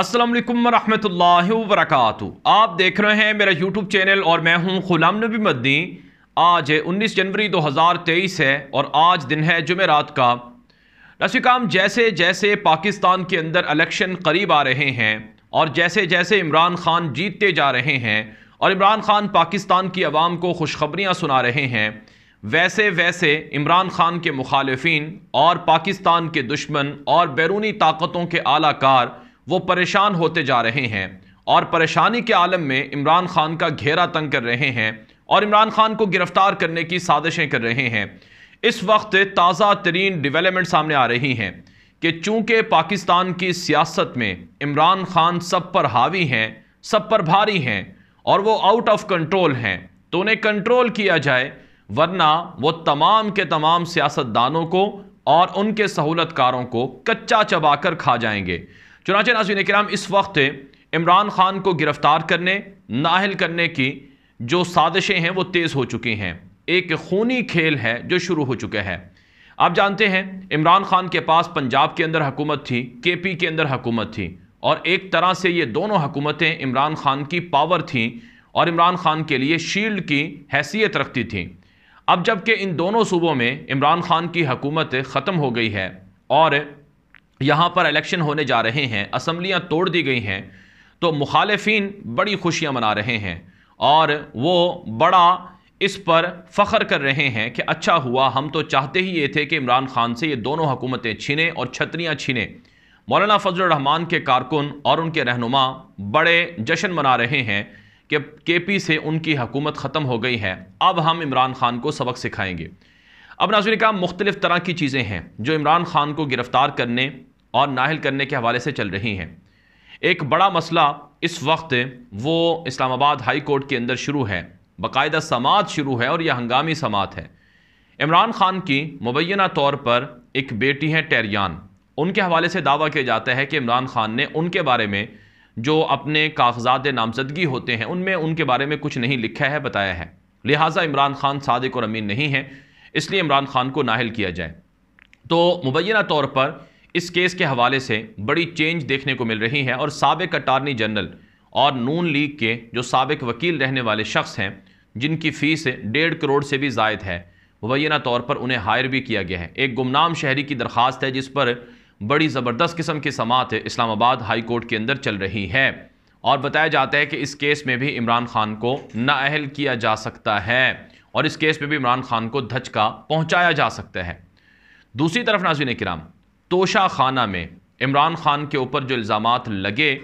असलम वरहमल वरक आप देख रहे हैं मेरा यूट्यूब चैनल और मैं हूं गुलाम नबी मदनी आज है 19 जनवरी 2023 है और आज दिन है जुमेरात का रशिकाम जैसे जैसे पाकिस्तान के अंदर इलेक्शन करीब आ रहे हैं और जैसे जैसे इमरान खान जीतते जा रहे हैं और इमरान खान पाकिस्तान की आवाम को खुशखबरियाँ सुना रहे हैं वैसे वैसे इमरान खान के मुखालफन और पाकिस्तान के दुश्मन और बैरूनी ताकतों के आलाकार वो परेशान होते जा रहे हैं और परेशानी के आलम में इमरान खान का घेरा तंग कर रहे हैं और इमरान खान को गिरफ्तार करने की साजिशें कर रहे हैं इस वक्त ताज़ा तरीन डिवेलपमेंट सामने आ रही हैं कि चूँकि पाकिस्तान की सियासत में इमरान खान सब पर हावी हैं सब पर भारी हैं और वो आउट ऑफ कंट्रोल हैं तो उन्हें कंट्रोल किया जाए वरना वो तमाम के तमाम सियासतदानों को और उनके सहूलतकारों को कच्चा चबाकर खा जाएंगे चुनाच नाजीन कराम इस वक्त इमरान खान को गिरफ़्तार करने नाहल करने की जो साजिशें हैं वो तेज़ हो चुकी हैं एक खूनी खेल है जो शुरू हो चुका है आप जानते हैं इमरान खान के पास पंजाब के अंदर हकूमत थी के पी के अंदर हकूमत थी और एक तरह से ये दोनों हकूमतें इमरान खान की पावर थीं और इमरान खान के लिए शील्ड की हैसियत रखती थी अब जबकि इन दोनों सूबों में इमरान खान की हकूमत ख़त्म हो गई है और यहाँ पर इलेक्शन होने जा रहे हैं असम्बलियाँ तोड़ दी गई हैं तो मुखालफन बड़ी खुशियाँ मना रहे हैं और वो बड़ा इस पर फ़ख्र कर रहे हैं कि अच्छा हुआ हम तो चाहते ही ये थे कि इमरान खान से ये दोनों हुकूमतें छीने और छतरियाँ छीने मौलाना फजल रहमान के कारकुन और उनके रहनुमा बड़े जश्न मना रहे हैं कि के पी से उनकी हुकूमत ख़त्म हो गई है अब हम इमरान खान को सबक सिखाएंगे अब नाजुल का मुख्तलिफ़ तरह की चीज़ें हैं जो इमरान खान को गिरफ़्तार करने और नाहल करने के हवाले से चल रही हैं एक बड़ा मसला इस वक्त वो इस्लामाबाद हाई कोर्ट के अंदर शुरू है बाकायदा समात शुरू है और यह हंगामी समात है इमरान खान की मुबैना तौर पर एक बेटी हैं टेरियान उनके हवाले से दावा किया जाता है कि इमरान खान ने उनके बारे में जो अपने कागजात नामजदगी होते हैं उनमें उनके बारे में कुछ नहीं लिखा है बताया है लिहाजा इमरान खान सादिक और अमीन नहीं हैं इसलिए इमरान खान को नाहल किया जाए तो मुबैना तौर पर इस केस के हवाले से बड़ी चेंज देखने को मिल रही है और सबक अटारनी जनरल और नून लीग के जो सबक वकील रहने वाले शख्स हैं जिनकी फ़ीस डेढ़ करोड़ से भी जायद है मुबैना तौर पर उन्हें हायर भी किया गया है एक गुमनाम शहरी की दरख्वास्त है जिस पर बड़ी ज़बरदस्त किस्म की समात इस्लामाबाद हाई कोर्ट के अंदर चल रही है और बताया जाता है कि इस केस में भी इमरान खान को नाअहल किया जा सकता है और इस केस में भी इमरान खान को धचका पहुंचाया जा सकता है दूसरी तरफ नाजिन कराम तोशा खाना में इमरान खान के ऊपर जो इल्ज़ाम लगे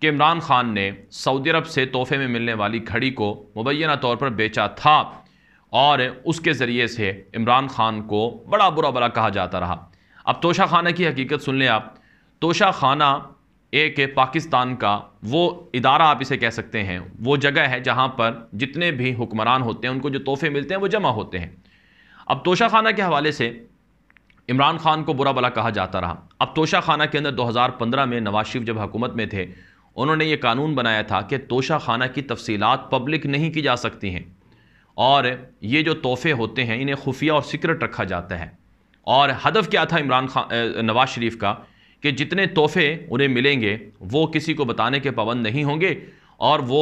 कि इमरान खान ने सऊदी अरब से तोहफे में मिलने वाली घड़ी को मुबैना तौर पर बेचा था और उसके ज़रिए से इमरान खान को बड़ा बुरा बुरा कहा जाता रहा अब तोशा खाना की हकीकत सुन लें आप तोशा खाना एक पाकिस्तान का वो इदारा आप इसे कह सकते हैं वो जगह है जहाँ पर जितने भी हुक्मरान होते हैं उनको जो तोहफे मिलते हैं वो जमा होते हैं अब तोशा खाना के हवाले से इमरान खान को बुरा भला कहा जाता रहा अब तोशा खाना के अंदर 2015 में नवाज शरीफ जब हुकूमत में थे उन्होंने ये कानून बनाया था कि तोशा खाना की तफसीलात पब्लिक नहीं की जा सकती हैं और ये जो तोहफे होते हैं इन्हें खुफिया और सिक्रट रखा जाता है और हदफ क्या था इमरान खान नवाज शरीफ का कि जितने तोहफे उन्हें मिलेंगे वो किसी को बताने के पाबंद नहीं होंगे और वो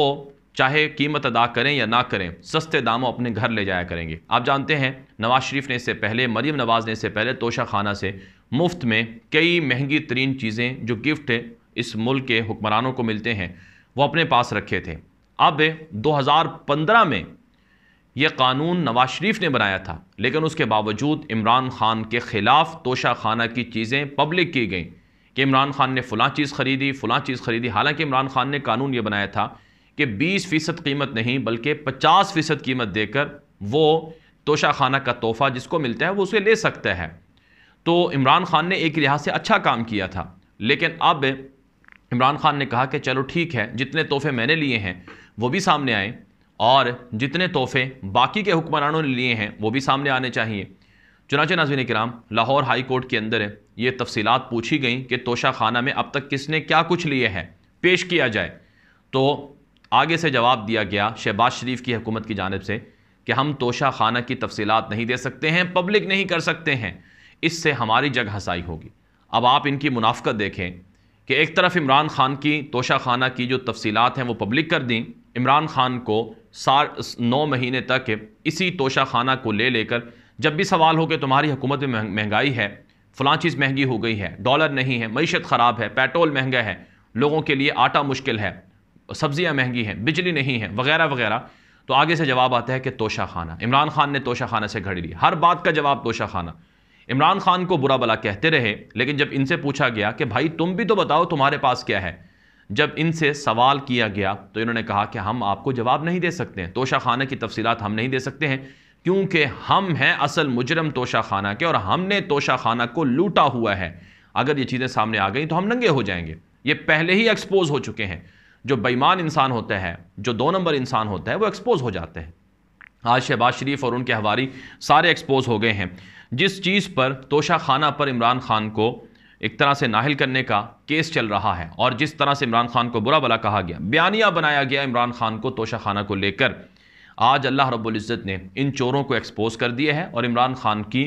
चाहे कीमत अदा करें या ना करें सस्ते दामों अपने घर ले जाया करेंगे आप जानते हैं नवाज़ शरीफ ने इससे पहले मरीम नवाज़ ने इससे पहले तोशा खाना से मुफ्त में कई महंगी तरीन चीज़ें जो गिफ्ट इस मुल्क के हुक्मरानों को मिलते हैं वो अपने पास रखे थे अब 2015 में यह कानून नवाज शरीफ ने बनाया था लेकिन उसके बावजूद इमरान खान के ख़िलाफ़ तोशा खाना की चीज़ें पब्लिक की गईं कि इमरान खान ने फ़लाँ चीज़ ख़रीदी फ़लाँ चीज़ ख़रीदी हालांकि इमरान खान ने कानून ये बनाया था कि बीस फ़ीसद कीमत नहीं बल्कि पचास फ़ीसद कीमत देकर वो तोशा खाना का तोहफ़ा जिसको मिलता है वो उसे ले सकता है तो इमरान खान ने एक लिहाज से अच्छा काम किया था लेकिन अब इमरान खान ने कहा कि चलो ठीक है जितने तोहफ़े मैंने लिए हैं वो भी सामने आए और जितने तोहफ़े बाकी के हुक्मरानों ने लिए हैं वो भी सामने आने चाहिए चुनाच नाजवीन कराम लाहौर हाई कोर्ट के अंदर ये तफसीत पूछी गई कि तोशा खाना में अब तक किसने क्या कुछ लिए हैं पेश किया जाए तो आगे से जवाब दिया गया शहबाज शरीफ की हुकूमत की जानब से कि हम तोशा खाना की तफसीत नहीं दे सकते हैं पब्लिक नहीं कर सकते हैं इससे हमारी जगह हंसाई होगी अब आप इनकी मुनाफ्त देखें कि एक तरफ इमरान खान की तोशा खाना की जो तफसीत हैं वो पब्लिक कर दी इमरान खान को सार नौ महीने तक इसी तोशा खाना को ले लेकर जब भी सवाल हो कि तुम्हारी हुकूमत में महंगाई है फलां चीज़ महंगी हो गई है डॉलर नहीं है मीशत ख़राब है पेट्रोल महंगा है लोगों के लिए आटा मुश्किल है सब्ज़ियाँ महंगी हैं बिजली नहीं है वगैरह वगैरह तो आगे से जवाब आता है कि तोशा खाना इमरान खान ने तोशा खाना से घड़ी ली हर बात का जवाब तोशा खाना इमरान खान को बुरा भला कहते रहे लेकिन जब इनसे पूछा गया कि भाई तुम भी तो बताओ तुम्हारे पास क्या है जब इनसे सवाल किया गया तो इन्होंने कहा कि हम आपको जवाब नहीं दे सकते हैं तोशा खाना की तफसीत हम नहीं दे सकते हैं क्योंकि हम हैं असल मुजरम तोशा खाना के और हमने तोशा खाना को लूटा हुआ है अगर ये चीज़ें सामने आ गई तो हम नंगे हो जाएंगे ये पहले ही एक्सपोज हो चुके हैं जो बेईमान इंसान होता है जो दो नंबर इंसान होता है वो एक्सपोज हो जाते हैं आज शहबाज शरीफ और उनके हवारी सारे एक्सपोज हो गए हैं जिस चीज़ पर तोशा खाना पर इमरान खान को एक तरह से नाहल करने का केस चल रहा है और जिस तरह से इमरान खान को बुरा भला कहा गया बयानिया बनाया गया इमरान खान को तोशा खाना को लेकर आज अल्लाह रब्ज़त ने इन चोरों को एक्सपोज कर दिया है और इमरान ख़ान की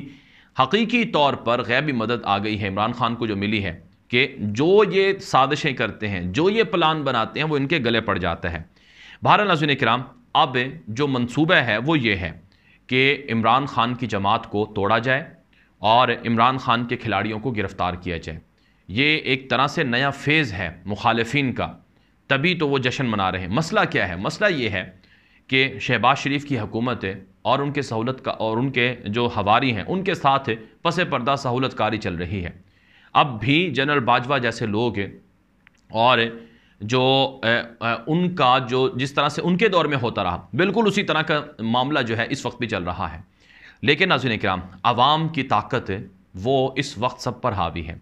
हकीकी तौर पर गैबी मदद आ गई है इमरान ख़ान को जो मिली है कि जो ये साजिशें करते हैं जो ये प्लान बनाते हैं वो इनके गले पड़ जाता है भारत नाजुन कराम अब जो मनसूबा है वो ये है कि इमरान ख़ान की जमात को तोड़ा जाए और इमरान ख़ान के खिलाड़ियों को गिरफ़्तार किया जाए ये एक तरह से नया फेज़ है मुखालफन का तभी तो वो जश्न मना रहे हैं मसला क्या है मसला ये है कि शहबाज शरीफ की हुकूमत है और उनके सहूलत का और उनके जो हवारी हैं उनके साथ पस पर्दा सहूलतकारी चल रही है अब भी जनरल बाजवा जैसे लोग हैं और जो ए, ए, उनका जो जिस तरह से उनके दौर में होता रहा बिल्कुल उसी तरह का मामला जो है इस वक्त भी चल रहा है लेकिन नाजिन कराम आवाम की ताकत वो इस वक्त सब पर हावी है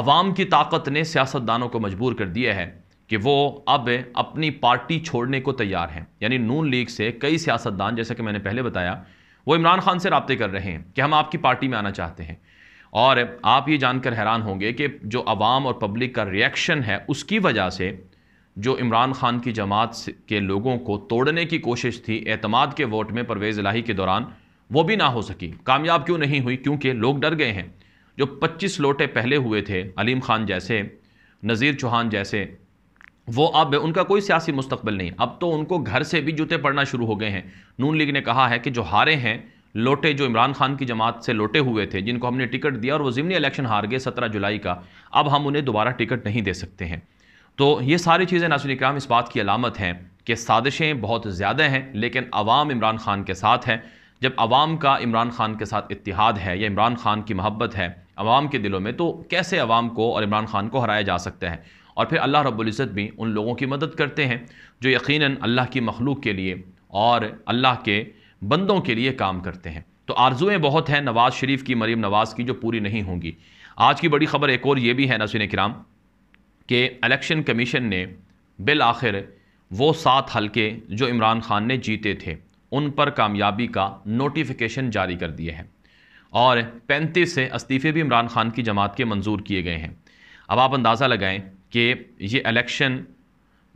अवाम की ताकत ने सियासतदानों को मजबूर कर दिया है कि वो अब अपनी पार्टी छोड़ने को तैयार हैं यानी नून लीग से कई सियासतदान जैसा कि मैंने पहले बताया वो इमरान खान से रबते कर रहे हैं कि हम आपकी पार्टी में आना चाहते हैं और आप ये जानकर हैरान होंगे कि जो आवाम और पब्लिक का रिएक्शन है उसकी वजह से जो इमरान खान की जमात के लोगों को तोड़ने की कोशिश थी एतमाद के वोट में परवेज़ इलाही के दौरान वो भी ना हो सकी कामयाब क्यों नहीं हुई क्योंकि लोग डर गए हैं जो 25 लोटे पहले हुए थे अलीम खान जैसे नज़ीर चौहान जैसे वो अब उनका कोई सियासी मुस्तबिल नहीं अब तो उनको घर से भी जूते पड़ना शुरू हो गए हैं नून लीग ने कहा है कि जो हारे हैं लोटे जो इमरान खान की जमात से लोटे हुए थे जिनको हमने टिकट दिया और वो ज़िमनी इलेक्शन हार गए सत्रह जुलाई का अब हम उन्हें दोबारा टिकट नहीं दे सकते हैं तो ये सारी चीज़ें नासिर इक्राम इस बात की अलामत हैं कि साजिशें बहुत ज़्यादा हैं लेकिन अवाम इमरान खान के साथ हैं जब आवाम का इमरान खान के साथ इतिहाद है या इमरान खान की मोहब्बत है अवाम के दिलों में तो कैसे अवाम को और इमरान खान को हराया जा सकता है और फिर अल्लाह रबुल्ज़त भी उन लोगों की मदद करते हैं जो यकीन अल्लाह की मखलूक के लिए और अल्लाह के बंदों के लिए काम करते हैं तो आर्ज़ुएँ बहुत हैं नवाज़ शरीफ की मरीम नवाज़ की जो पूरी नहीं होंगी आज की बड़ी ख़बर एक और ये भी है नसिन कराम कि अलेक्शन कमीशन ने बिल आखिर वो सात हल्के जो इमरान खान ने जीते थे उन पर कामयाबी का नोटिफिकेशन जारी कर दिए हैं और पैंतीस से इस्तीफ़े भी इमरान खान की जमात के मंजूर किए गए हैं अब आप अंदाज़ा लगाएं कि ये इलेक्शन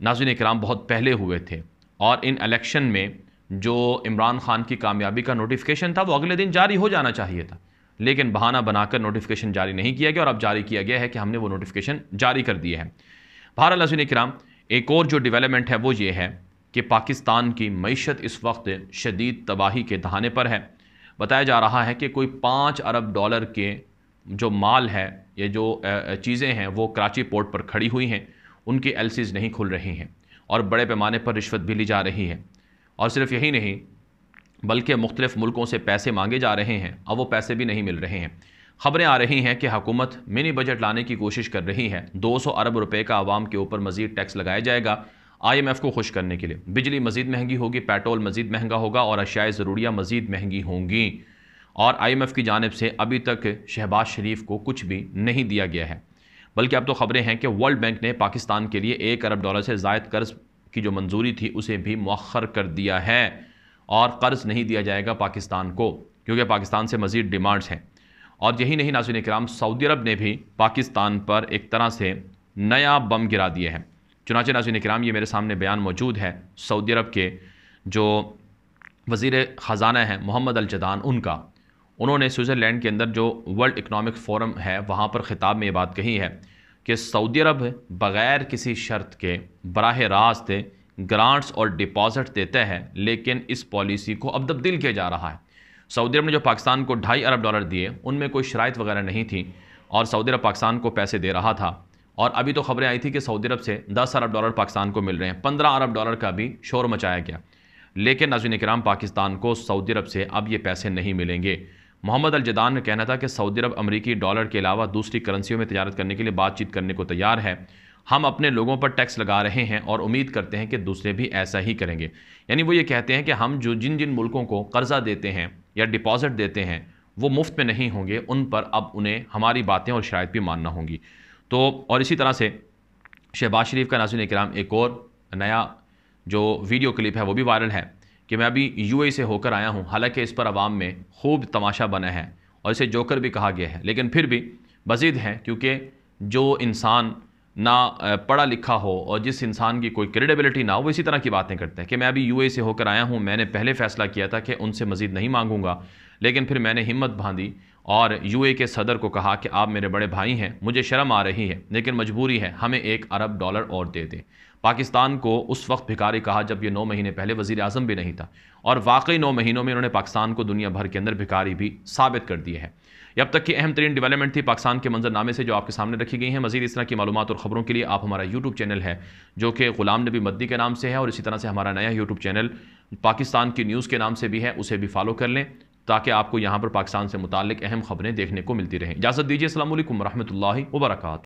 नाजिन कराम बहुत पहले हुए थे और इन इलेक्शन में जो इमरान ख़ान की कामयाबी का नोटिफिकेशन था वो अगले दिन जारी हो जाना चाहिए था लेकिन बहाना बनाकर नोटिफिकेशन जारी नहीं किया गया और अब जारी किया गया है कि हमने वो नोटिफिकेशन जारी कर दिया है भारत नाजिन कराम एक और जो डेवलपमेंट है वो ये है कि पाकिस्तान की मीशत इस वक्त शदीद तबाही के दहाने पर है बताया जा रहा है कि कोई पाँच अरब डॉलर के जो माल है या जो चीज़ें हैं वो कराची पोर्ट पर खड़ी हुई हैं उनकी एल नहीं खुल रही हैं और बड़े पैमाने पर रिश्वत भी ली जा रही है और सिर्फ यही नहीं बल्कि मुख्तलिफ़ मुल्कों से पैसे मांगे जा रहे हैं और वो पैसे भी नहीं मिल रहे हैं खबरें आ रही हैं कि हकूमत मिनी बजट लाने की कोशिश कर रही है दो सौ अरब रुपये का आवाम के ऊपर मजीद टैक्स लगाया जाएगा आई एम एफ़ को खुश करने के लिए बिजली मजीद महंगी होगी पेट्रोल मजीद महंगा होगा और अशियाए ज़रूरिया मजीद महंगी होंगी और आईएमएफ की जानब से अभी तक शहबाज शरीफ को कुछ भी नहीं दिया गया है बल्कि अब तो ख़बरें हैं कि वर्ल्ड बैंक ने पाकिस्तान के लिए एक अरब डॉलर से ज़ायद कर्ज़ की जो मंजूरी थी उसे भी मौखर कर दिया है और कर्ज़ नहीं दिया जाएगा पाकिस्तान को क्योंकि पाकिस्तान से मज़ीद डिमांड्स हैं और यही नहीं नाजिन कराम सऊदी अरब ने भी पाकिस्तान पर एक तरह से नया बम गिरा दिए हैं चुनाच नाजिन कराम ये मेरे सामने बयान मौजूद है सऊदी अरब के जो वजीर ख़ज़ाना हैं मोहम्मद अलजदान उनका उन्होंने स्विट्ज़रलैंड के अंदर जो वर्ल्ड इकनॉमिक फोरम है वहाँ पर ख़िताब में ये बात कही है कि सऊदी अरब बग़ैर किसी शर्त के बरह रास्त ग्रांट्स और डिपॉज़िट देते हैं लेकिन इस पॉलिसी को अब तब्दील किया जा रहा है सऊदी अरब ने जो पाकिस्तान को ढाई अरब डॉलर दिए उनमें कोई शरात वगैरह नहीं थी और सऊदी अरब पाकिस्तान को पैसे दे रहा था और अभी तो खबरें आई थी कि सऊदी अरब से दस अरब डॉलर पाकिस्तान को मिल रहे हैं पंद्रह अरब डॉलर का भी शोर मचाया गया लेकिन नजीन कराम पाकिस्तान को सऊदी अरब से अब ये पैसे नहीं मिलेंगे मोहम्मद अल जदान का कहना था कि सऊदी अरब अमरीकी डॉलर के अलावा दूसरी करंसीियों में तजारत करने के लिए बातचीत करने को तैयार है हम अपने लोगों पर टैक्स लगा रहे हैं और उम्मीद करते हैं कि दूसरे भी ऐसा ही करेंगे यानी वो ये कहते हैं कि हम जो जिन जिन मुल्कों को कर्ज़ा देते हैं या डिपॉज़िट देते हैं वो मुफ्त में नहीं होंगे उन पर अब उन्हें हमारी बातें और शरात भी मानना होंगी तो और इसी तरह से शहबाज शरीफ का नाजिन कराम एक और नया जो वीडियो क्लिप है वो भी वायरल है कि मैं अभी यूएई से होकर आया हूँ हालांकि इस पर आवाम में खूब तमाशा बना है और इसे जोकर भी कहा गया है लेकिन फिर भी बजीद हैं क्योंकि जो इंसान ना पढ़ा लिखा हो और जिस इंसान की कोई क्रेडिबिलिटी ना हो वो इसी तरह की बातें करते हैं कि मैं अभी यू से होकर आया हूँ मैंने पहले फ़ैसला किया था कि उनसे मज़ीद नहीं मांगूंगा लेकिन फिर मैंने हिम्मत बांधी और यूए के सदर को कहा कि आप मेरे बड़े भाई हैं मुझे शर्म आ रही है लेकिन मजबूरी है हमें एक अरब डॉलर और दे दें पाकिस्तान को उस वक्त भिखारी कहा जब ये नौ महीने पहले वजीर अजम भी नहीं था और वाकई नौ महीनों में उन्होंने पाकिस्तान को दुनिया भर के अंदर भिखारी भी साबित कर दिए हैं अब तक की अहम तरीन डेवलपमेंट थी पाकिस्तान के मंजरनामे से जो आपके सामने रखी गई है मजीद इस तरह की मालूम और ख़बरों के लिए आप हमारा यूट्यूब चैनल है जो कि गुलाम नबी मद्दी के नाम से है और इसी तरह से हमारा नया यूट्यूब चैनल पाकिस्तान की न्यूज़ के नाम से भी है उसे भी फॉलो कर लें ताकि आपको यहाँ पर पाकिस्तान से मुतल अहम खबरें देखने को मिलती रहें इजाज़त दीजिए असल वरहमल वर्का